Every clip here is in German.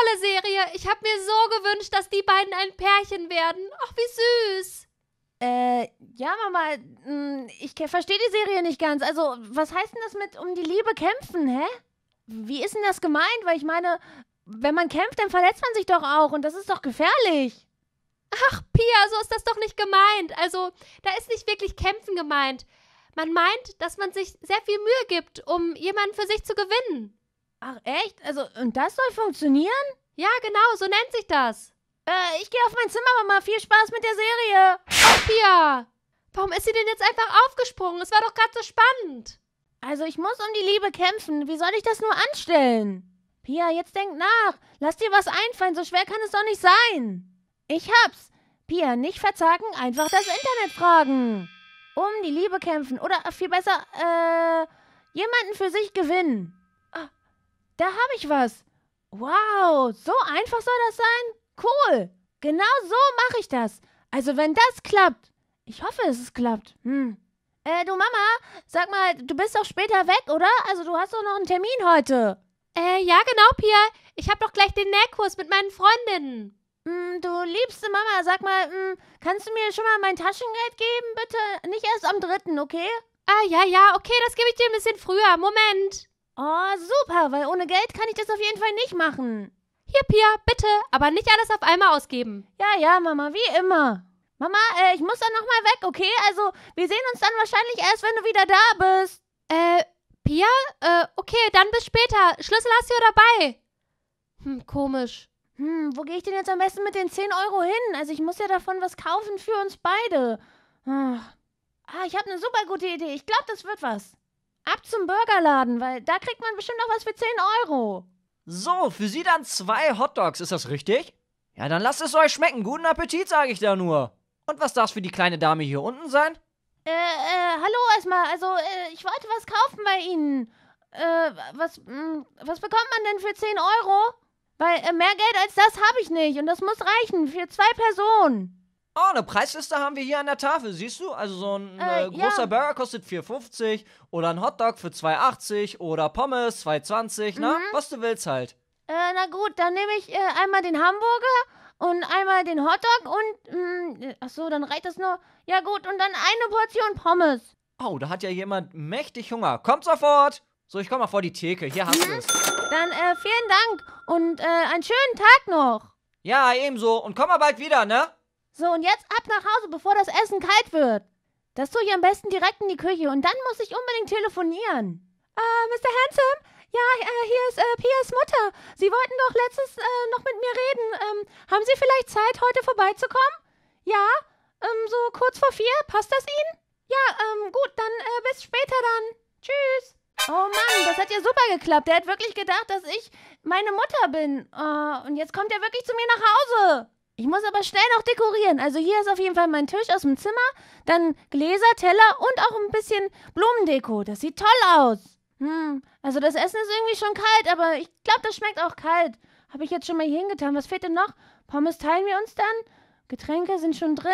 tolle Serie. Ich habe mir so gewünscht, dass die beiden ein Pärchen werden. Ach, wie süß. Äh, ja, Mama, hm, ich verstehe die Serie nicht ganz. Also, was heißt denn das mit um die Liebe kämpfen, hä? Wie ist denn das gemeint? Weil ich meine, wenn man kämpft, dann verletzt man sich doch auch und das ist doch gefährlich. Ach, Pia, so ist das doch nicht gemeint. Also, da ist nicht wirklich kämpfen gemeint. Man meint, dass man sich sehr viel Mühe gibt, um jemanden für sich zu gewinnen. Ach echt? Also, und das soll funktionieren? Ja, genau, so nennt sich das. Äh, ich gehe auf mein Zimmer, Mama. Viel Spaß mit der Serie. Ach, Pia! Warum ist sie denn jetzt einfach aufgesprungen? Es war doch gerade so spannend. Also, ich muss um die Liebe kämpfen. Wie soll ich das nur anstellen? Pia, jetzt denk nach. Lass dir was einfallen. So schwer kann es doch nicht sein. Ich hab's. Pia, nicht verzagen, einfach das Internet fragen. Um die Liebe kämpfen oder äh, viel besser, äh, jemanden für sich gewinnen da habe ich was. Wow, so einfach soll das sein? Cool. Genau so mache ich das. Also wenn das klappt. Ich hoffe, dass es klappt. Hm. Äh, du Mama, sag mal, du bist doch später weg, oder? Also du hast doch noch einen Termin heute. Äh, ja, genau, Pia. Ich habe doch gleich den Nähkurs mit meinen Freundinnen. Mm, du liebste Mama, sag mal, mm, kannst du mir schon mal mein Taschengeld geben, bitte? Nicht erst am dritten, okay? Ah, ja, ja, okay, das gebe ich dir ein bisschen früher. Moment. Oh, super, weil ohne Geld kann ich das auf jeden Fall nicht machen. Hier, Pia, bitte, aber nicht alles auf einmal ausgeben. Ja, ja, Mama, wie immer. Mama, äh, ich muss dann nochmal weg, okay? Also, wir sehen uns dann wahrscheinlich erst, wenn du wieder da bist. Äh, Pia? Äh, okay, dann bis später. Schlüssel hast du ja dabei. Hm, komisch. Hm, wo gehe ich denn jetzt am besten mit den 10 Euro hin? Also, ich muss ja davon was kaufen für uns beide. Ach. Ah, ich habe eine super gute Idee. Ich glaube, das wird was. Ab zum Burgerladen, weil da kriegt man bestimmt noch was für 10 Euro. So, für Sie dann zwei Hotdogs, ist das richtig? Ja, dann lasst es euch schmecken. Guten Appetit, sage ich da nur. Und was darf es für die kleine Dame hier unten sein? Äh, äh, hallo erstmal. Also, äh, ich wollte was kaufen bei Ihnen. Äh, was, mh, hm, was bekommt man denn für 10 Euro? Weil äh, mehr Geld als das habe ich nicht und das muss reichen für zwei Personen. Oh, eine Preisliste haben wir hier an der Tafel, siehst du? Also so ein äh, äh, großer ja. Burger kostet 4,50 oder ein Hotdog für 2,80 oder Pommes 2,20, mhm. ne? Was du willst halt. Äh, na gut, dann nehme ich äh, einmal den Hamburger und einmal den Hotdog und mh, mm, äh, ach so, dann reicht das nur. Ja gut, und dann eine Portion Pommes. Oh, da hat ja jemand mächtig Hunger. Kommt sofort! So, ich komme mal vor die Theke. Hier hast mhm. du es. Dann äh, vielen Dank und einen schönen Tag noch. Ja, ebenso. Und komm mal bald wieder, ne? So, und jetzt ab nach Hause, bevor das Essen kalt wird. Das tue ich am besten direkt in die Küche und dann muss ich unbedingt telefonieren. Äh, Mr. Handsome? Ja, äh, hier ist äh, Pias Mutter. Sie wollten doch letztens äh, noch mit mir reden. Ähm, haben Sie vielleicht Zeit, heute vorbeizukommen? Ja? Ähm, so kurz vor vier? Passt das Ihnen? Ja, ähm, gut, dann äh, bis später dann. Tschüss. Oh Mann, das hat ja super geklappt. Er hat wirklich gedacht, dass ich meine Mutter bin. Uh, und jetzt kommt er wirklich zu mir nach Hause. Ich muss aber schnell noch dekorieren. Also hier ist auf jeden Fall mein Tisch aus dem Zimmer, dann Gläser, Teller und auch ein bisschen Blumendeko. Das sieht toll aus. Hm, also das Essen ist irgendwie schon kalt, aber ich glaube, das schmeckt auch kalt. Habe ich jetzt schon mal hier hingetan. Was fehlt denn noch? Pommes teilen wir uns dann? Getränke sind schon drin?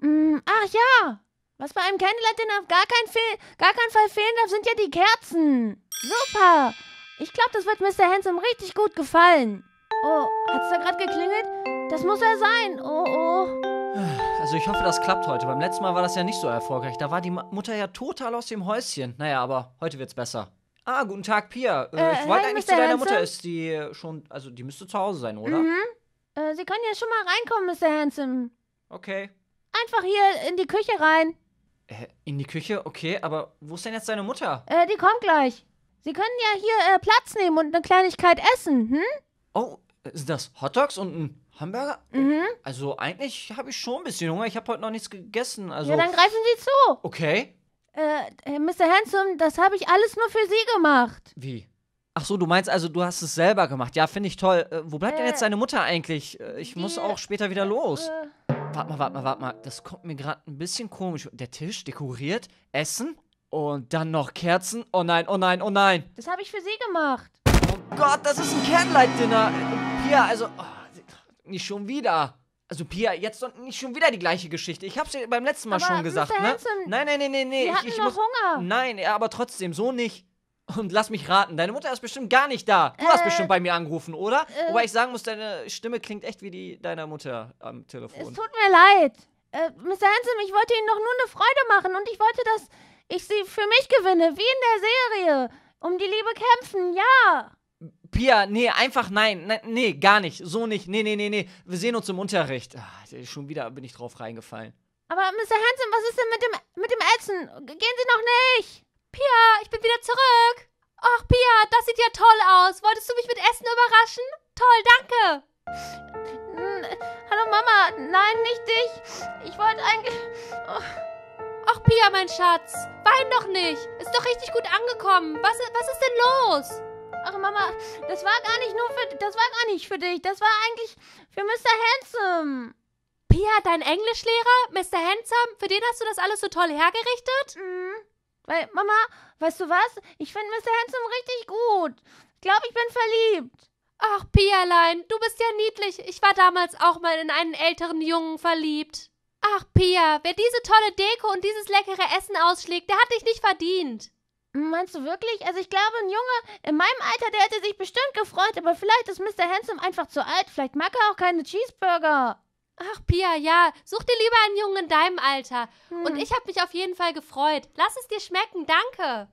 Hm, ach ja. Was bei einem Candlelight Dinner auf gar, kein Fe gar keinen Fall fehlen darf, sind ja die Kerzen. Super. Ich glaube, das wird Mr. Handsome richtig gut gefallen. Oh, hat es da gerade geklingelt? Das muss er sein. Oh, oh. Also ich hoffe, das klappt heute. Beim letzten Mal war das ja nicht so erfolgreich. Da war die Mutter ja total aus dem Häuschen. Naja, aber heute wird's besser. Ah, guten Tag, Pia. Äh, äh ich wollte eigentlich Mr. zu deiner Hanson? Mutter. Ist die schon... Also die müsste zu Hause sein, oder? Mhm. Äh, Sie können ja schon mal reinkommen, Mr. Handsome. Okay. Einfach hier in die Küche rein. Äh, in die Küche? Okay, aber wo ist denn jetzt deine Mutter? Äh, die kommt gleich. Sie können ja hier äh, Platz nehmen und eine Kleinigkeit essen, hm? Oh, sind das Hotdogs und ein Hamburger? Mhm. Also eigentlich habe ich schon ein bisschen Hunger. Ich habe heute noch nichts gegessen. Also ja, dann greifen Sie zu. Okay. Äh, äh Mr. Handsome, das habe ich alles nur für Sie gemacht. Wie? Ach so, du meinst also, du hast es selber gemacht. Ja, finde ich toll. Äh, wo bleibt äh, denn jetzt deine Mutter eigentlich? Äh, ich die, muss auch später wieder äh, los. Äh, warte mal, warte mal, warte mal. Das kommt mir gerade ein bisschen komisch. Der Tisch dekoriert, Essen und dann noch Kerzen. Oh nein, oh nein, oh nein. Das habe ich für Sie gemacht. Oh Gott, das ist ein Candlelight-Dinner. Ja, also... Oh nicht schon wieder. Also Pia, jetzt nicht schon wieder die gleiche Geschichte. Ich hab's dir beim letzten Mal aber schon gesagt, Mr. ne? Hanson, nein, nein, nein, nein, nein. ich, hatten ich noch Hunger. Nein, aber trotzdem, so nicht. Und lass mich raten, deine Mutter ist bestimmt gar nicht da. Du äh, hast bestimmt bei mir angerufen, oder? Äh, Wobei ich sagen muss, deine Stimme klingt echt wie die deiner Mutter am Telefon. Es tut mir leid. Äh, Mr. Hanson, ich wollte Ihnen doch nur eine Freude machen und ich wollte, dass ich sie für mich gewinne, wie in der Serie. Um die Liebe kämpfen, ja. Pia, nee, einfach nein, ne, nee, gar nicht, so nicht, nee, nee, nee, nee, wir sehen uns im Unterricht. Ah, schon wieder bin ich drauf reingefallen. Aber Mr. Hansen, was ist denn mit dem, mit dem Edson? Gehen Sie noch nicht! Pia, ich bin wieder zurück! Ach, Pia, das sieht ja toll aus. Wolltest du mich mit Essen überraschen? Toll, danke. Hallo Mama, nein, nicht dich. Ich wollte eigentlich... Ach, oh. Pia, mein Schatz, wein doch nicht. Ist doch richtig gut angekommen. Was, was ist denn los? eure Mama, das war gar nicht nur für, das war gar nicht für dich. Das war eigentlich für Mr. Handsome. Pia, dein Englischlehrer, Mr. Handsome, für den hast du das alles so toll hergerichtet? Mhm. Weil, Mama, weißt du was? Ich finde Mr. Handsome richtig gut. Ich glaube, ich bin verliebt. Ach, Pialein, du bist ja niedlich. Ich war damals auch mal in einen älteren Jungen verliebt. Ach, Pia, wer diese tolle Deko und dieses leckere Essen ausschlägt, der hat dich nicht verdient. Meinst du wirklich? Also ich glaube, ein Junge in meinem Alter, der hätte sich bestimmt gefreut, aber vielleicht ist Mr. Handsome einfach zu alt. Vielleicht mag er auch keine Cheeseburger. Ach, Pia, ja, such dir lieber einen Jungen in deinem Alter. Hm. Und ich habe mich auf jeden Fall gefreut. Lass es dir schmecken, danke.